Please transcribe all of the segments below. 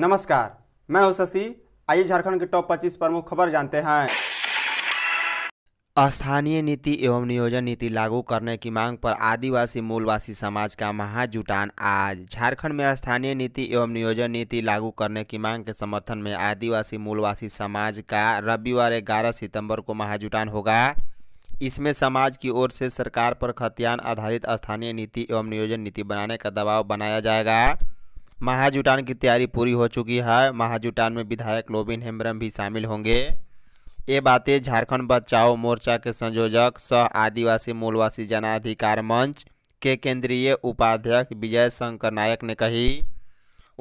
नमस्कार मैं हूं शशि आइए झारखंड के टॉप 25 प्रमुख खबर जानते हैं स्थानीय नीति एवं नियोजन नीति लागू करने की मांग पर आदिवासी मूलवासी समाज का महाजुटान आज झारखंड में स्थानीय नीति एवं नियोजन नीति लागू करने की मांग के समर्थन में आदिवासी मूलवासी समाज का रविवार ग्यारह सितंबर को महाजुटान होगा इसमें समाज की ओर से सरकार पर खतियान आधारित स्थानीय नीति एवं नियोजन नीति बनाने का दबाव बनाया जाएगा महाजुटान की तैयारी पूरी हो चुकी है महाजुटान में विधायक लोबिन हेम्ब्रम भी शामिल होंगे ये बातें झारखंड बचाओ मोर्चा के संयोजक सह आदिवासी मूलवासी जनाधिकार मंच के केंद्रीय उपाध्यक्ष विजय शंकर नायक ने कही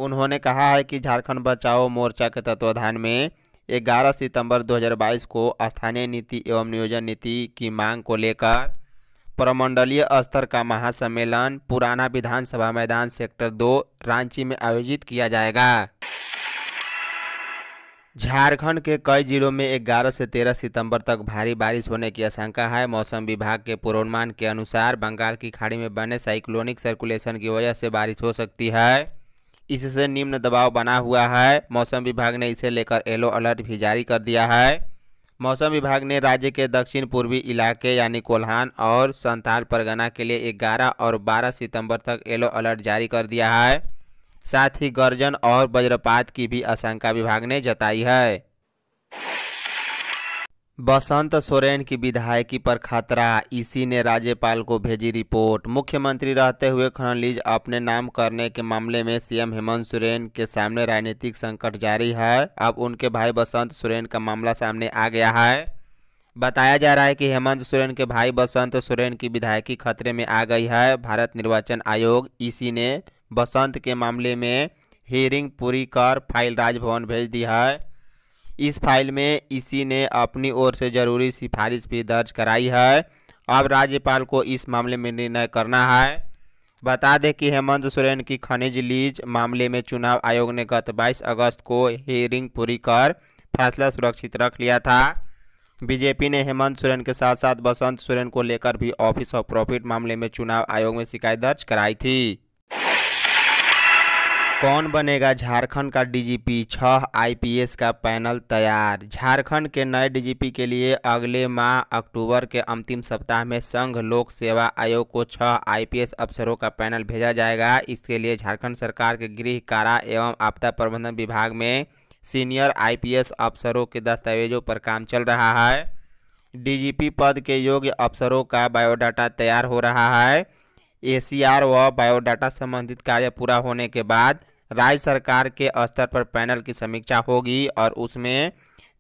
उन्होंने कहा है कि झारखंड बचाओ मोर्चा के तत्वाधान में 11 सितंबर 2022 को स्थानीय नीति एवं नियोजन नीति की मांग को लेकर प्रमंडलीय स्तर का महासम्मेलन पुराना विधानसभा मैदान सेक्टर दो रांची में आयोजित किया जाएगा झारखंड के कई जिलों में 11 से 13 सितंबर तक भारी बारिश होने की आशंका है मौसम विभाग के पूर्वानुमान के अनुसार बंगाल की खाड़ी में बने साइक्लोनिक सर्कुलेशन की वजह से बारिश हो सकती है इससे निम्न दबाव बना हुआ है मौसम विभाग ने इसे लेकर येलो अलर्ट भी जारी कर दिया है मौसम विभाग ने राज्य के दक्षिण पूर्वी इलाके यानी कोल्हान और संथाल परगना के लिए 11 और 12 सितंबर तक येलो अलर्ट जारी कर दिया है साथ ही गर्जन और वज्रपात की भी आशंका विभाग ने जताई है बसंत सोरेन की विधायकी पर खतरा ईसी ने राज्यपाल को भेजी रिपोर्ट मुख्यमंत्री रहते हुए खनलीज अपने नाम करने के मामले में सीएम हेमंत सोरेन के सामने राजनीतिक संकट जारी है अब उनके भाई बसंत सोरेन का मामला सामने आ गया है बताया जा रहा है कि हेमंत सोरेन के भाई बसंत सोरेन की विधायकी खतरे में आ गई है भारत निर्वाचन आयोग ईसी ने बसंत के मामले में हियरिंग पूरी कर फाइल राजभवन भेज दी है इस फाइल में इसी ने अपनी ओर से जरूरी सिफारिश भी दर्ज कराई है अब राज्यपाल को इस मामले में निर्णय करना है बता दें कि हेमंत सोरेन की खनिज लीज मामले में चुनाव आयोग ने गत 22 अगस्त को हियरिंग पूरी कर फैसला सुरक्षित रख लिया था बीजेपी ने हेमंत सोरेन के साथ साथ बसंत सोरेन को लेकर भी ऑफिस ऑफ प्रॉफिट मामले में चुनाव आयोग में शिकायत दर्ज कराई थी कौन बनेगा झारखंड का डीजीपी छह आईपीएस का पैनल तैयार झारखंड के नए डीजीपी के लिए अगले माह अक्टूबर के अंतिम सप्ताह में संघ लोक सेवा आयोग को छह आईपीएस अफसरों का पैनल भेजा जाएगा इसके लिए झारखंड सरकार के गृह कारा एवं आपदा प्रबंधन विभाग में सीनियर आईपीएस अफसरों के दस्तावेजों पर काम चल रहा है डीजीपी पद के योग्य अफसरों का बायोडाटा तैयार हो रहा है ए व बायोडाटा संबंधित कार्य पूरा होने के बाद राज्य सरकार के स्तर पर पैनल की समीक्षा होगी और उसमें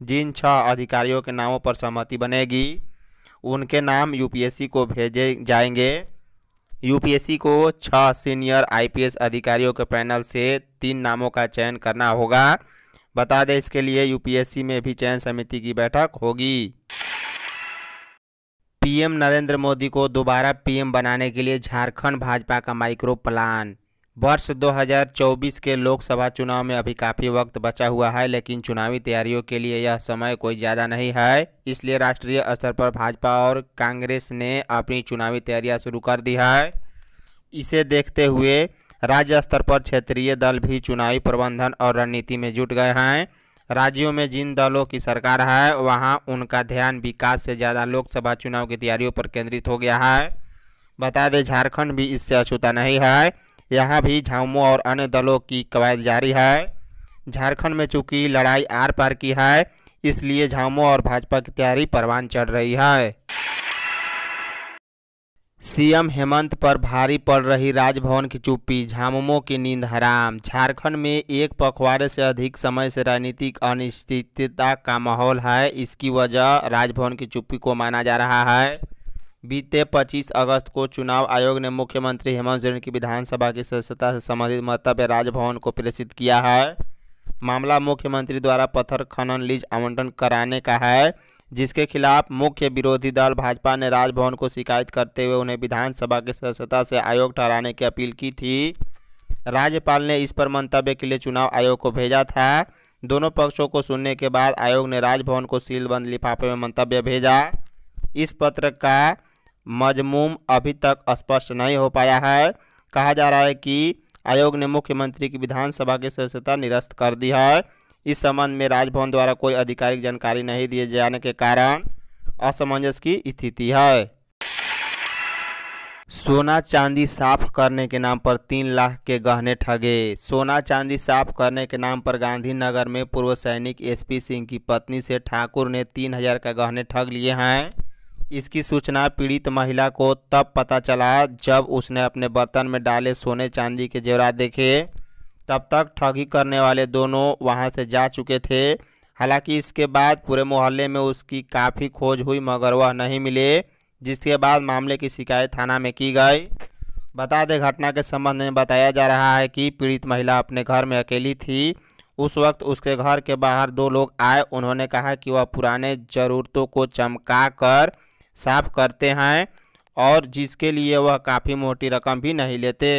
जिन छह अधिकारियों के नामों पर सहमति बनेगी उनके नाम यूपीएससी को भेजे जाएंगे यूपीएससी को छह सीनियर आईपीएस अधिकारियों के पैनल से तीन नामों का चयन करना होगा बता दें इसके लिए यूपीएससी में भी चयन समिति की बैठक होगी पीएम नरेंद्र मोदी को दोबारा पीएम बनाने के लिए झारखंड भाजपा का माइक्रो प्लान वर्ष 2024 के लोकसभा चुनाव में अभी काफ़ी वक्त बचा हुआ है लेकिन चुनावी तैयारियों के लिए यह समय कोई ज़्यादा नहीं है इसलिए राष्ट्रीय स्तर पर भाजपा और कांग्रेस ने अपनी चुनावी तैयारियां शुरू कर दी है इसे देखते हुए राज्य स्तर पर क्षेत्रीय दल भी चुनावी प्रबंधन और रणनीति में जुट गए हैं राज्यों में जिन दलों की सरकार है वहाँ उनका ध्यान विकास से ज़्यादा लोकसभा चुनाव की तैयारियों पर केंद्रित हो गया है बता दें झारखंड भी इससे अछूता नहीं है यहाँ भी झामुमो और अन्य दलों की कवायद जारी है झारखंड में चूंकि लड़ाई आर पार की है इसलिए झामुमो और भाजपा की तैयारी परवान चढ़ रही है सीएम हेमंत पर भारी पड़ रही राजभवन की चुप्पी झामुमो की नींद हराम झारखंड में एक पखवाड़े से अधिक समय से राजनीतिक अनिश्चितता का माहौल है इसकी वजह राजभवन की चुप्पी को माना जा रहा है बीते 25 अगस्त को चुनाव आयोग ने मुख्यमंत्री हेमंत सोरेन की विधानसभा की सदस्यता से संबंधित मंतव्य राजभवन को प्रेषित किया है मामला मुख्यमंत्री द्वारा पत्थर खनन लीज आवंटन कराने का है जिसके खिलाफ मुख्य विरोधी दल भाजपा ने राजभवन को शिकायत करते हुए उन्हें विधानसभा के सदस्यता से आयोग ठहराने की अपील की थी राज्यपाल ने इस पर मंतव्य के लिए चुनाव आयोग को भेजा था दोनों पक्षों को सुनने के बाद आयोग ने राजभवन को सीलबंद लिफाफे में मंतव्य भेजा इस पत्र का मजमूम अभी तक स्पष्ट नहीं हो पाया है कहा जा रहा है कि आयोग ने मुख्यमंत्री की विधानसभा की सदस्यता निरस्त कर दी है इस संबंध में राजभवन द्वारा कोई आधिकारिक जानकारी नहीं दिए जाने के कारण असमंजस की स्थिति है सोना चांदी साफ करने के नाम पर तीन लाख के गहने ठगे सोना चांदी साफ करने के नाम पर गांधीनगर में पूर्व सैनिक एसपी सिंह की पत्नी से ठाकुर ने तीन हजार का गहने ठग लिए हैं इसकी सूचना पीड़ित महिला को तब पता चला जब उसने अपने बर्तन में डाले सोने चांदी के जेवरात देखे तब तक ठगी करने वाले दोनों वहां से जा चुके थे हालांकि इसके बाद पूरे मोहल्ले में उसकी काफ़ी खोज हुई मगर वह नहीं मिले जिसके बाद मामले की शिकायत थाना में की गई बता दें घटना के संबंध में बताया जा रहा है कि पीड़ित महिला अपने घर में अकेली थी उस वक्त उसके घर के बाहर दो लोग आए उन्होंने कहा कि वह पुराने ज़रूरतों को चमका कर साफ करते हैं और जिसके लिए वह काफ़ी मोटी रकम भी नहीं लेते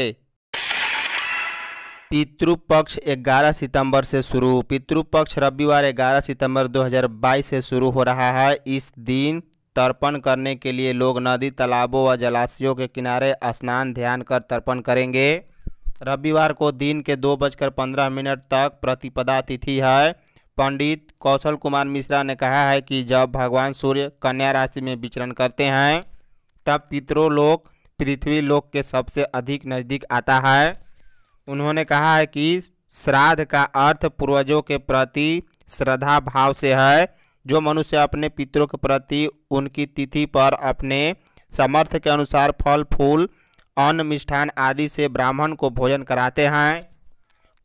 पितृपक्ष 11 सितंबर से शुरू पितृपक्ष रविवार 11 सितंबर 2022 से शुरू हो रहा है इस दिन तर्पण करने के लिए लोग नदी तालाबों व जलाशयों के किनारे स्नान ध्यान कर तर्पण करेंगे रविवार को दिन के दो बजकर पंद्रह मिनट तक प्रतिपदा तिथि है पंडित कौशल कुमार मिश्रा ने कहा है कि जब भगवान सूर्य कन्या राशि में विचरण करते हैं तब पितरों लोक पृथ्वी लोक के सबसे अधिक नज़दीक आता है उन्होंने कहा है कि श्राद्ध का अर्थ पूर्वजों के प्रति श्रद्धा भाव से है जो मनुष्य अपने पितरों के प्रति उनकी तिथि पर अपने समर्थ के अनुसार फल फूल अन्न मिष्ठान आदि से ब्राह्मण को भोजन कराते हैं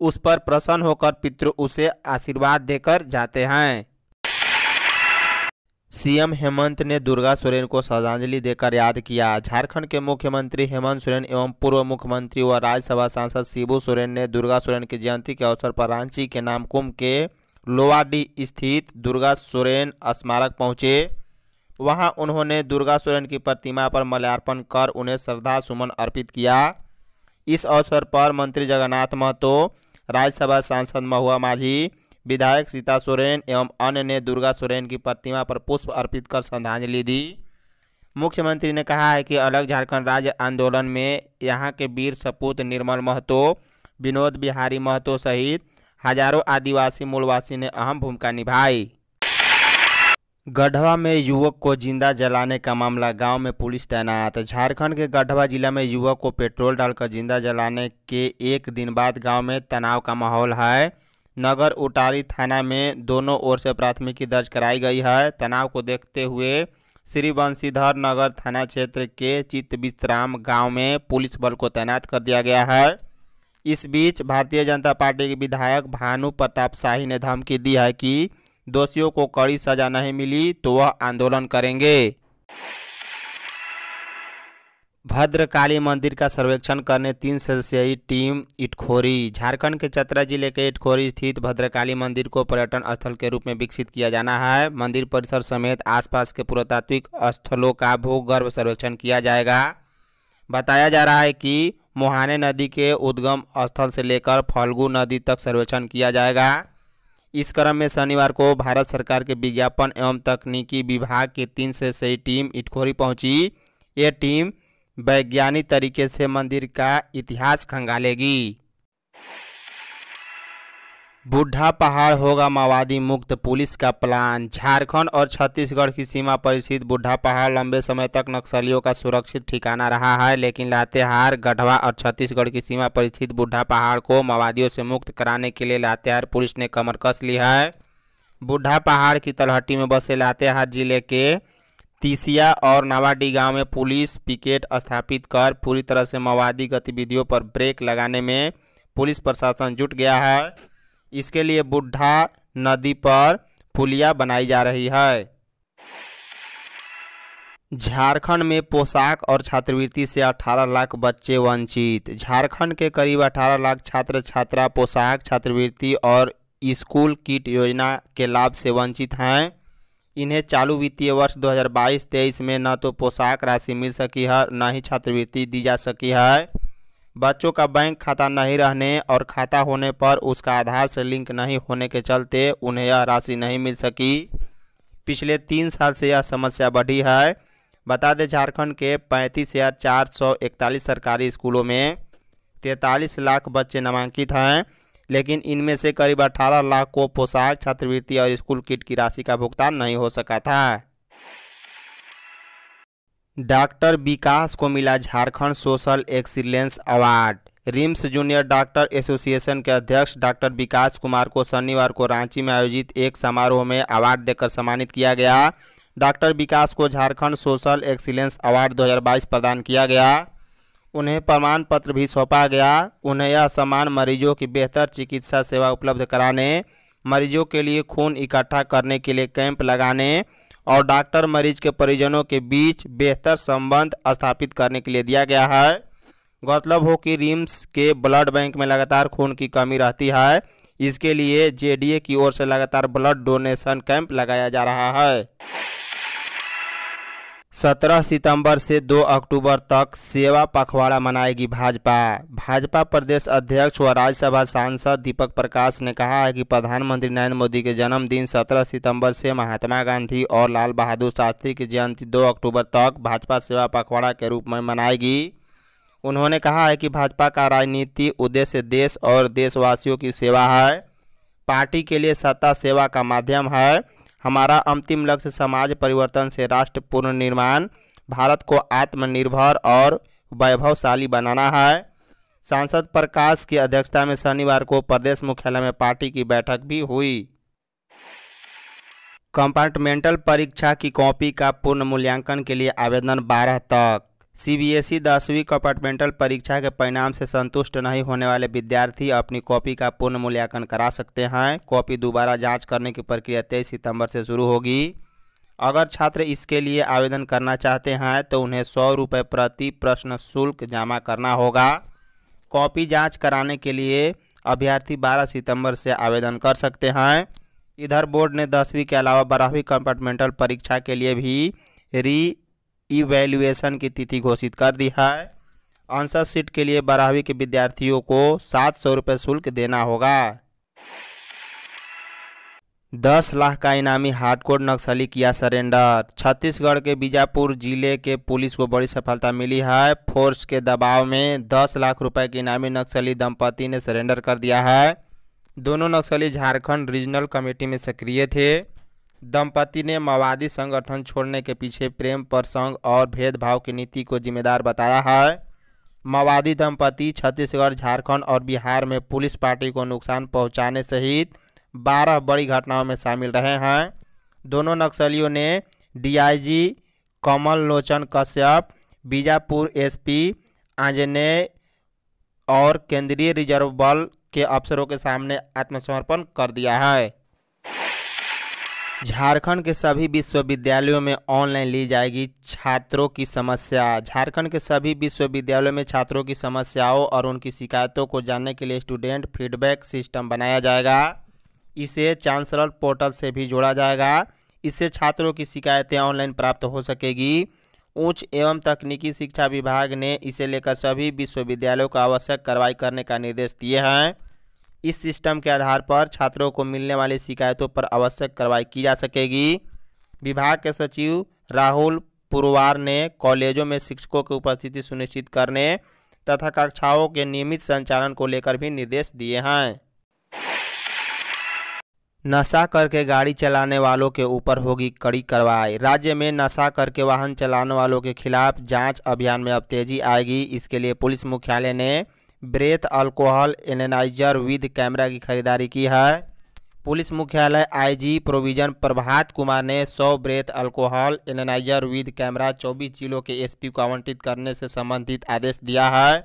उस पर प्रसन्न होकर पितृ उसे आशीर्वाद देकर जाते हैं सीएम हेमंत ने दुर्गा सोरेन को श्रद्धांजलि देकर याद किया झारखंड के मुख्यमंत्री हेमंत सोरेन एवं पूर्व मुख्यमंत्री व राज्यसभा सांसद शिबू सोरेन ने दुर्गा सोरेन की जयंती के अवसर पर रांची के नामकुम के लोवाडी स्थित दुर्गा सोरेन स्मारक पहुंचे वहां उन्होंने दुर्गा सोरेन की प्रतिमा पर मल्यार्पण कर उन्हें श्रद्धा सुमन अर्पित किया इस अवसर पर मंत्री जगन्नाथ महतो राज्यसभा सांसद महुआ माझी विधायक सीता सोरेन एवं अन्य ने दुर्गा सोरेन की प्रतिमा पर पुष्प अर्पित कर श्रद्धांजलि दी मुख्यमंत्री ने कहा है कि अलग झारखंड राज्य आंदोलन में यहाँ के वीर सपूत निर्मल महतो विनोद बिहारी महतो सहित हजारों आदिवासी मूलवासी ने अहम भूमिका निभाई गढ़वा में युवक को जिंदा जलाने का मामला गांव में पुलिस तैनात झारखंड के गढ़वा जिला में युवक को पेट्रोल डालकर जिंदा जलाने के एक दिन बाद गांव में तनाव का माहौल है नगर उटारी थाना में दोनों ओर से प्राथमिकी दर्ज कराई गई है तनाव को देखते हुए श्री बंशीधर नगर थाना क्षेत्र के चित्त विश्राम गाँव में पुलिस बल को तैनात कर दिया गया है इस बीच भारतीय जनता पार्टी के विधायक भानु प्रताप शाही ने धमकी दी है कि दोषियों को कड़ी सजा नहीं मिली तो वह आंदोलन करेंगे भद्रकाली मंदिर का सर्वेक्षण करने तीन सदस्यीय टीम इटखोरी झारखंड के चतरा जिले के इटखोरी स्थित भद्रकाली मंदिर को पर्यटन स्थल के रूप में विकसित किया जाना है मंदिर परिसर समेत आसपास के पुरातात्विक स्थलों का भूगर्भ सर्वेक्षण किया जाएगा बताया जा रहा है कि मोहाने नदी के उद्गम स्थल से लेकर फल्गु नदी तक सर्वेक्षण किया जाएगा इस क्रम में शनिवार को भारत सरकार के विज्ञापन एवं तकनीकी विभाग की तीन सदस्यीय टीम इटखोरी पहुंची ये टीम वैज्ञानिक तरीके से मंदिर का इतिहास खंगालेगी बुढ़ा पहाड़ होगा माओवादी मुक्त पुलिस का प्लान झारखंड और छत्तीसगढ़ की सीमा पर स्थित बुढ़ा पहाड़ लंबे समय तक नक्सलियों का सुरक्षित ठिकाना रहा है लेकिन लातेहार गढ़वा और छत्तीसगढ़ की सीमा पर स्थित बुढ़ा पहाड़ को माओवादियों से मुक्त कराने के लिए लातेहार पुलिस ने कमर कस ली है बुढ़ा पहाड़ की तलहटी में बसे लातेहार जिले के तीसिया और नावाडी गांव में पुलिस पिकेट स्थापित कर पूरी तरह से मवादी गतिविधियों पर ब्रेक लगाने में पुलिस प्रशासन जुट गया है इसके लिए बुढ़ा नदी पर पुलिया बनाई जा रही है झारखंड में पोशाक और छात्रवृत्ति से 18 लाख बच्चे वंचित झारखंड के करीब 18 लाख छात्र छात्रा पोशाक छात्रवृत्ति और स्कूल किट योजना के लाभ से वंचित हैं इन्हें चालू वित्तीय वर्ष 2022-23 में न तो पोशाक राशि मिल सकी है न ही छात्रवृत्ति दी जा सकी है बच्चों का बैंक खाता नहीं रहने और खाता होने पर उसका आधार से लिंक नहीं होने के चलते उन्हें यह राशि नहीं मिल सकी पिछले तीन साल से यह समस्या बढ़ी है बता दें झारखंड के पैंतीस हज़ार चार सौ इकतालीस सरकारी स्कूलों में तैंतालीस लाख बच्चे नामांकित हैं लेकिन इनमें से करीब अठारह लाख को पोशाक छात्रवृत्ति और स्कूल किट की राशि का भुगतान नहीं हो सका था डॉक्टर विकास को मिला Jharkhand social excellence award RIMS junior doctor association के अध्यक्ष डॉक्टर विकास कुमार को शनिवार को रांची में आयोजित एक समारोह में अवार्ड देकर सम्मानित किया गया डॉक्टर विकास को झारखंड सोशल एक्सीलेंस अवार्ड 2022 प्रदान किया गया उन्हें प्रमाण पत्र भी सौंपा गया उन्हें यह सम्मान मरीजों की बेहतर चिकित्सा सेवा उपलब्ध कराने मरीजों के लिए खून इकट्ठा करने के लिए कैंप लगाने और डॉक्टर मरीज के परिजनों के बीच बेहतर संबंध स्थापित करने के लिए दिया गया है गौरतलब हो कि रिम्स के ब्लड बैंक में लगातार खून की कमी रहती है इसके लिए जेडीए की ओर से लगातार ब्लड डोनेशन कैंप लगाया जा रहा है सत्रह सितंबर से 2 अक्टूबर तक सेवा पखवाड़ा मनाएगी भाजपा भाजपा प्रदेश अध्यक्ष व राज्यसभा सांसद दीपक प्रकाश ने कहा है कि प्रधानमंत्री नरेंद्र मोदी के जन्मदिन 17 सितंबर से महात्मा गांधी और लाल बहादुर शास्त्री की जयंती 2 अक्टूबर तक भाजपा सेवा पखवाड़ा के रूप में मनाएगी उन्होंने कहा है कि भाजपा का राजनीति उद्देश्य देश और देशवासियों की सेवा है पार्टी के लिए सत्ता सेवा का माध्यम है हमारा अंतिम लक्ष्य समाज परिवर्तन से राष्ट्र पुनर्निर्माण भारत को आत्मनिर्भर और वैभवशाली बनाना है सांसद प्रकाश की अध्यक्षता में शनिवार को प्रदेश मुख्यालय में पार्टी की बैठक भी हुई कंपार्टमेंटल परीक्षा की कॉपी का पूर्ण मूल्यांकन के लिए आवेदन बारह तक सीबीएसई दसवीं कंपार्टमेंटल परीक्षा के परिणाम से संतुष्ट नहीं होने वाले विद्यार्थी अपनी कॉपी का पूर्ण मूल्यांकन करा सकते हैं कॉपी दोबारा जांच करने की प्रक्रिया तेईस सितंबर से शुरू होगी अगर छात्र इसके लिए आवेदन करना चाहते हैं तो उन्हें सौ रुपये प्रति प्रश्न शुल्क जमा करना होगा कॉपी जाँच कराने के लिए अभ्यर्थी बारह सितम्बर से आवेदन कर सकते हैं इधर बोर्ड ने दसवीं के अलावा बारहवीं कंपार्टमेंटल परीक्षा के लिए भी री इवैल्यूएशन की तिथि घोषित कर दी है आंसर सीट के लिए बारहवीं के विद्यार्थियों को सात सौ रुपये शुल्क देना होगा दस लाख का इनामी हार्डकोर नक्सली किया सरेंडर छत्तीसगढ़ के बीजापुर जिले के पुलिस को बड़ी सफलता मिली है फोर्स के दबाव में दस लाख रुपए के इनामी नक्सली दंपति ने सरेंडर कर दिया है दोनों नक्सली झारखंड रीजनल कमेटी में सक्रिय थे दंपति ने माओवादी संगठन छोड़ने के पीछे प्रेम प्रसंग और भेदभाव की नीति को जिम्मेदार बताया है माओवादी दंपति छत्तीसगढ़ झारखंड और बिहार में पुलिस पार्टी को नुकसान पहुंचाने सहित बारह बड़ी घटनाओं में शामिल रहे हैं दोनों नक्सलियों ने डीआईजी कमल लोचन कश्यप बीजापुर एसपी आंजने और केंद्रीय रिजर्व बल के अफसरों के सामने आत्मसमर्पण कर दिया है झारखंड के सभी विश्वविद्यालयों में ऑनलाइन ली जाएगी छात्रों की समस्या झारखंड के सभी विश्वविद्यालयों में छात्रों की समस्याओं और उनकी शिकायतों को जानने के लिए स्टूडेंट फीडबैक सिस्टम बनाया जाएगा इसे चांसलर पोर्टल से भी जोड़ा जाएगा इससे छात्रों की शिकायतें ऑनलाइन प्राप्त हो सकेगी उच्च एवं तकनीकी शिक्षा विभाग ने इसे लेकर सभी विश्वविद्यालयों को आवश्यक कार्रवाई करने का निर्देश दिए हैं इस सिस्टम के आधार पर छात्रों को मिलने वाली शिकायतों पर आवश्यक कार्रवाई की जा सकेगी विभाग के सचिव राहुल पुरवार ने कॉलेजों में शिक्षकों की उपस्थिति सुनिश्चित करने तथा कक्षाओं के नियमित संचालन को लेकर भी निर्देश दिए हैं नशा करके गाड़ी चलाने वालों के ऊपर होगी कड़ी कार्रवाई राज्य में नशा करके वाहन चलाने वालों के खिलाफ जांच अभियान में अब तेजी आएगी इसके लिए पुलिस मुख्यालय ने breath alcohol analyser with camera की खरीदारी की है पुलिस मुख्यालय आईजी प्रोविजन प्रभात कुमार ने 100 breath alcohol analyser with camera 24 जिलों के एसपी को आवंटित करने से संबंधित आदेश दिया है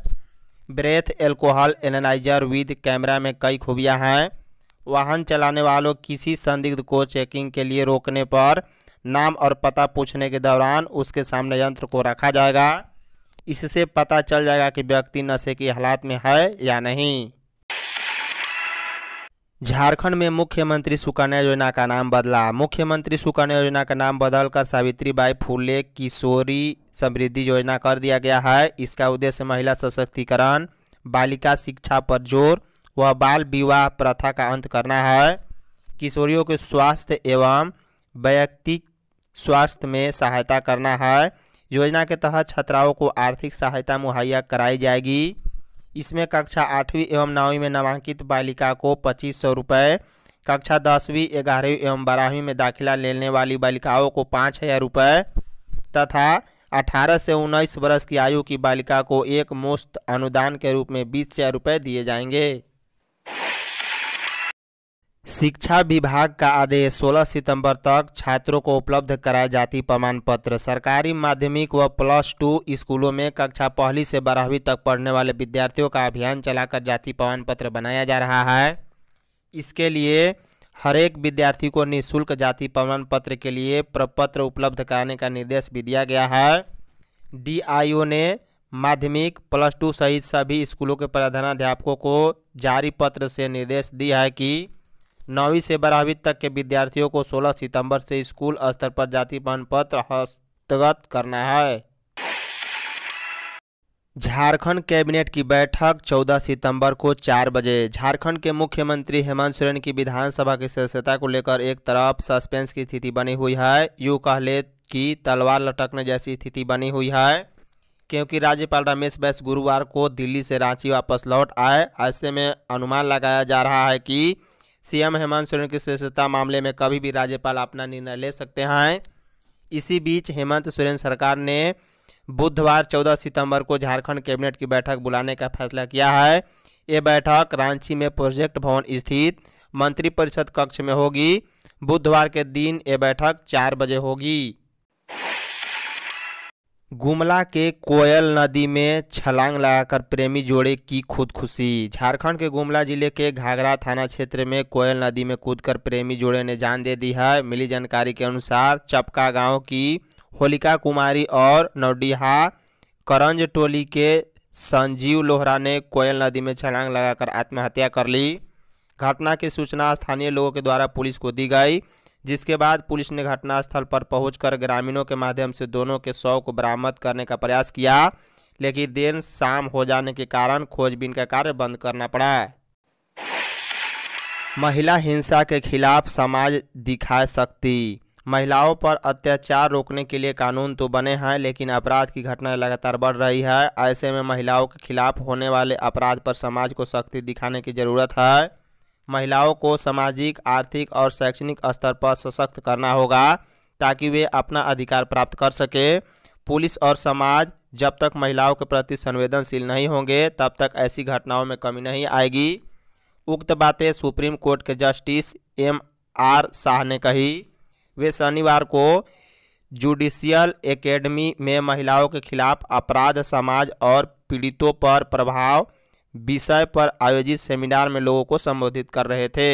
breath alcohol analyser with camera में कई खूबियां हैं वाहन चलाने वालों किसी संदिग्ध को चेकिंग के लिए रोकने पर नाम और पता पूछने के दौरान उसके सामने यंत्र को रखा जाएगा इससे पता चल जाएगा कि व्यक्ति नशे की हालात में है या नहीं झारखंड में मुख्यमंत्री सुकन्या योजना का नाम बदला मुख्यमंत्री सुकन्या योजना का नाम बदलकर सावित्री बाई फूले किशोरी समृद्धि योजना कर दिया गया है इसका उद्देश्य महिला सशक्तिकरण बालिका शिक्षा पर जोर व बाल विवाह प्रथा का अंत करना है किशोरियों के स्वास्थ्य एवं वैयक्तिक स्वास्थ्य में सहायता करना है योजना के तहत छात्राओं को आर्थिक सहायता मुहैया कराई जाएगी इसमें कक्षा आठवीं एवं नौवीं में नामांकित बालिका को पच्चीस सौ रुपये कक्षा दसवीं ग्यारहवीं एवं बारहवीं में दाखिला लेने वाली बालिकाओं को पाँच हज़ार रुपये तथा अठारह से उन्नीस वर्ष की आयु की बालिका को एक मुश्त अनुदान के रूप में बीस हज़ार रुपये दिए जाएंगे शिक्षा विभाग का आदेश 16 सितंबर तक छात्रों को उपलब्ध कराए जाती प्रमाण पत्र सरकारी माध्यमिक व प्लस टू स्कूलों में कक्षा पहली से बारहवीं तक पढ़ने वाले विद्यार्थियों का अभियान चलाकर जाति प्रमाण पत्र बनाया जा रहा है इसके लिए हर एक विद्यार्थी को निःशुल्क जाति प्रमाण पत्र के लिए प्रपत्र उपलब्ध कराने का निर्देश भी दिया गया है डी ने माध्यमिक प्लस टू सहित सभी स्कूलों के प्रधानाध्यापकों को जारी पत्र से निर्देश दिया है कि नौवीं से बारहवीं तक के विद्यार्थियों को 16 सितंबर से स्कूल स्तर पर जाति प्रमाण पत्र हस्तगत करना है झारखंड कैबिनेट की बैठक 14 सितंबर को 4 बजे झारखंड के मुख्यमंत्री हेमंत सोरेन की विधानसभा की सदस्यता को लेकर एक तरफ सस्पेंस की स्थिति बनी हुई है यूँ कह ले कि तलवार लटकने जैसी स्थिति बनी हुई है क्योंकि राज्यपाल रमेश बैस गुरुवार को दिल्ली से रांची वापस लौट आए ऐसे में अनुमान लगाया जा रहा है कि सीएम हेमंत सोरेन की सदस्यता मामले में कभी भी राज्यपाल अपना निर्णय ले सकते हैं इसी बीच हेमंत सोरेन सरकार ने बुधवार 14 सितंबर को झारखंड कैबिनेट की बैठक बुलाने का फैसला किया है ये बैठक रांची में प्रोजेक्ट भवन स्थित मंत्रिपरिषद कक्ष में होगी बुधवार के दिन ये बैठक चार बजे होगी गुमला के कोयल नदी में छलांग लगाकर प्रेमी जोड़े की खुदकुशी झारखंड के गुमला जिले के घाघरा थाना क्षेत्र में कोयल नदी में कूदकर प्रेमी जोड़े ने जान दे दी है मिली जानकारी के अनुसार चपका गांव की होलिका कुमारी और नवडीहा करंज टोली के संजीव लोहरा ने कोयल नदी में छलांग लगाकर आत्महत्या कर ली घटना की सूचना स्थानीय लोगों के द्वारा पुलिस को दी गई जिसके बाद पुलिस ने घटनास्थल पर पहुंचकर ग्रामीणों के माध्यम से दोनों के शव को बरामद करने का प्रयास किया लेकिन देर शाम हो जाने के कारण खोजबीन का कार्य बंद करना पड़ा महिला हिंसा के खिलाफ समाज दिखा सकती महिलाओं पर अत्याचार रोकने के लिए कानून तो बने हैं लेकिन अपराध की घटनाएं लगातार बढ़ रही है ऐसे में महिलाओं के खिलाफ होने वाले अपराध पर समाज को सख्ती दिखाने की ज़रूरत है महिलाओं को सामाजिक आर्थिक और शैक्षणिक स्तर पर सशक्त करना होगा ताकि वे अपना अधिकार प्राप्त कर सके पुलिस और समाज जब तक महिलाओं के प्रति संवेदनशील नहीं होंगे तब तक ऐसी घटनाओं में कमी नहीं आएगी उक्त बातें सुप्रीम कोर्ट के जस्टिस एम आर शाह ने कही वे शनिवार को जुडिशियल एकेडमी में महिलाओं के खिलाफ अपराध समाज और पीड़ितों पर प्रभाव विषय पर आयोजित सेमिनार में लोगों को संबोधित कर रहे थे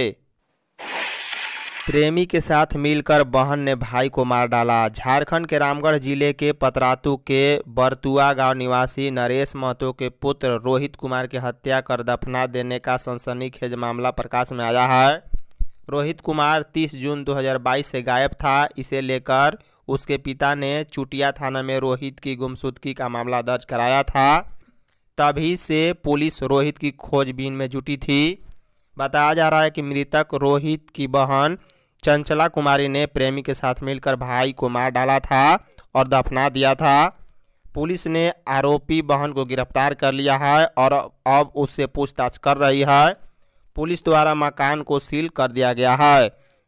प्रेमी के साथ मिलकर बहन ने भाई को मार डाला झारखंड के रामगढ़ जिले के पतरातू के बरतुआ गांव निवासी नरेश महतो के पुत्र रोहित कुमार की हत्या कर दफना देने का सनसनीखेज मामला प्रकाश में आया है रोहित कुमार 30 जून 2022 से गायब था इसे लेकर उसके पिता ने चुटिया थाना में रोहित की गुमशुदगी का मामला दर्ज कराया था तभी से पुलिस रोहित की खोजबीन में जुटी थी बताया जा रहा है कि मृतक रोहित की बहन चंचला कुमारी ने प्रेमी के साथ मिलकर भाई को मार डाला था और दफना दिया था पुलिस ने आरोपी बहन को गिरफ्तार कर लिया है और अब उससे पूछताछ कर रही है पुलिस द्वारा मकान को सील कर दिया गया है